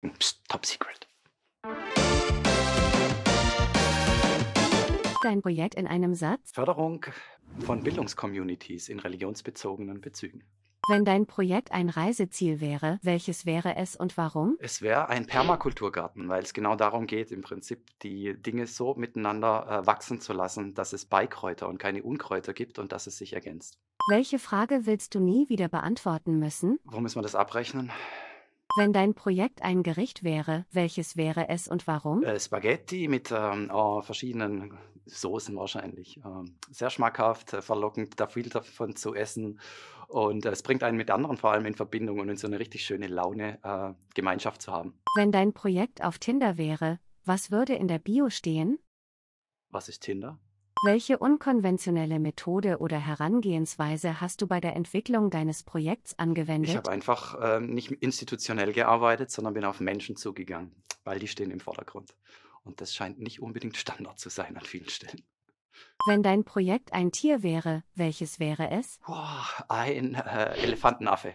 Psst, top Secret. Dein Projekt in einem Satz? Förderung von Bildungscommunities in religionsbezogenen Bezügen. Wenn dein Projekt ein Reiseziel wäre, welches wäre es und warum? Es wäre ein Permakulturgarten, weil es genau darum geht, im Prinzip die Dinge so miteinander äh, wachsen zu lassen, dass es Beikräuter und keine Unkräuter gibt und dass es sich ergänzt. Welche Frage willst du nie wieder beantworten müssen? Wo müssen wir das abrechnen? Wenn dein Projekt ein Gericht wäre, welches wäre es und warum? Äh, Spaghetti mit ähm, oh, verschiedenen Soßen wahrscheinlich. Ähm, sehr schmackhaft, äh, verlockend, da viel davon zu essen. Und äh, es bringt einen mit anderen vor allem in Verbindung und in so eine richtig schöne Laune, äh, Gemeinschaft zu haben. Wenn dein Projekt auf Tinder wäre, was würde in der Bio stehen? Was ist Tinder? Welche unkonventionelle Methode oder Herangehensweise hast du bei der Entwicklung deines Projekts angewendet? Ich habe einfach äh, nicht institutionell gearbeitet, sondern bin auf Menschen zugegangen, weil die stehen im Vordergrund. Und das scheint nicht unbedingt Standard zu sein an vielen Stellen. Wenn dein Projekt ein Tier wäre, welches wäre es? Oh, ein äh, Elefantenaffe.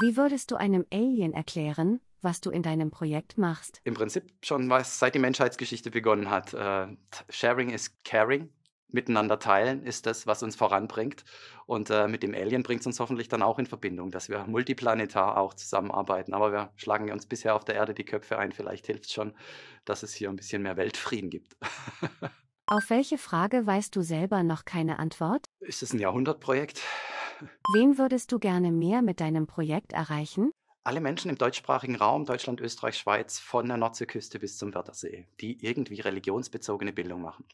Wie würdest du einem Alien erklären, was du in deinem Projekt machst? Im Prinzip schon, was seit die Menschheitsgeschichte begonnen hat. Äh, sharing is caring. Miteinander teilen ist das, was uns voranbringt. Und äh, mit dem Alien bringt es uns hoffentlich dann auch in Verbindung, dass wir multiplanetar auch zusammenarbeiten. Aber wir schlagen uns bisher auf der Erde die Köpfe ein. Vielleicht hilft es schon, dass es hier ein bisschen mehr Weltfrieden gibt. Auf welche Frage weißt du selber noch keine Antwort? Ist es ein Jahrhundertprojekt? Wen würdest du gerne mehr mit deinem Projekt erreichen? alle Menschen im deutschsprachigen Raum, Deutschland, Österreich, Schweiz, von der Nordseeküste bis zum Wörthersee, die irgendwie religionsbezogene Bildung machen.